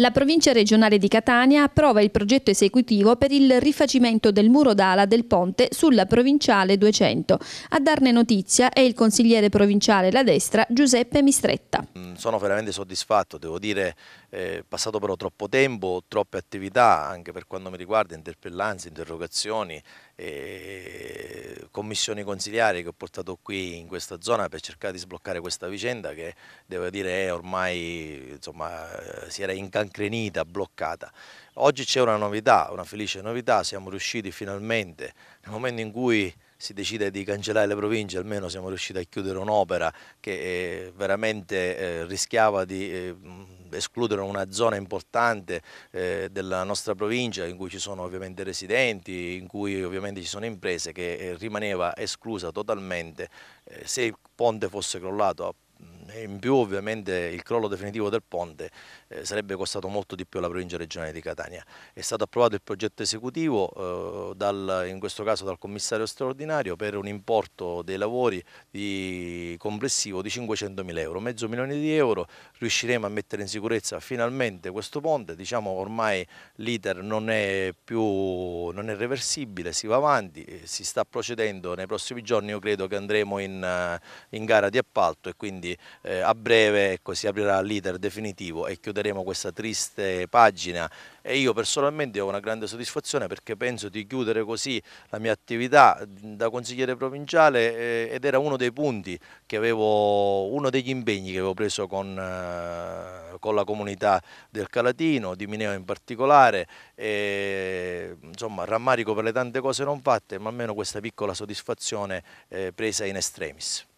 La provincia regionale di Catania approva il progetto esecutivo per il rifacimento del muro d'ala del ponte sulla provinciale 200. A darne notizia è il consigliere provinciale La Destra Giuseppe Mistretta. Mm, sono veramente soddisfatto, devo dire, eh, è passato però troppo tempo, troppe attività anche per quanto mi riguarda, interpellanze, interrogazioni, eh, commissioni consigliari che ho portato qui in questa zona per cercare di sbloccare questa vicenda che devo dire è ormai insomma, eh, si era incancata incancrenita, bloccata. Oggi c'è una novità, una felice novità, siamo riusciti finalmente, nel momento in cui si decide di cancellare le province, almeno siamo riusciti a chiudere un'opera che eh, veramente eh, rischiava di eh, escludere una zona importante della nostra provincia in cui ci sono ovviamente residenti, in cui ovviamente ci sono imprese che rimaneva esclusa totalmente se il ponte fosse crollato in più ovviamente il crollo definitivo del ponte eh, sarebbe costato molto di più alla provincia regionale di Catania. È stato approvato il progetto esecutivo, eh, dal, in questo caso dal commissario straordinario, per un importo dei lavori di, complessivo di 500 mila euro, mezzo milione di euro, riusciremo a mettere in sicurezza finalmente questo ponte, diciamo ormai l'iter non è più non è reversibile, si va avanti, eh, si sta procedendo nei prossimi giorni, io credo che andremo in, eh, in gara di appalto e quindi eh, a breve ecco, si aprirà l'iter definitivo e chiuderemo questa triste pagina e io personalmente ho una grande soddisfazione perché penso di chiudere così la mia attività da consigliere provinciale eh, ed era uno dei punti che avevo, uno degli impegni che avevo preso con, eh, con la comunità del Calatino, di Mineo in particolare, e, insomma rammarico per le tante cose non fatte ma almeno questa piccola soddisfazione eh, presa in estremis.